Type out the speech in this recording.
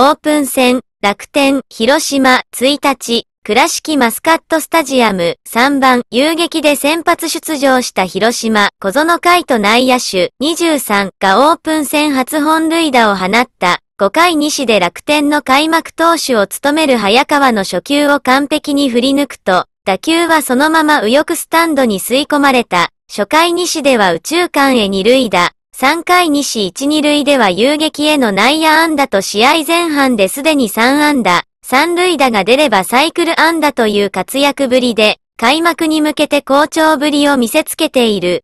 オープン戦、楽天、広島、1日、倉敷マスカットスタジアム、3番、遊撃で先発出場した広島、小園海と内野手、23がオープン戦初本塁打を放った、5回西で楽天の開幕投手を務める早川の初球を完璧に振り抜くと、打球はそのまま右翼スタンドに吸い込まれた。初回西では右中間へ二塁打、3回西1、2塁では遊撃への内野安打と試合前半ですでに3安打、3塁打が出ればサイクル安打という活躍ぶりで、開幕に向けて好調ぶりを見せつけている。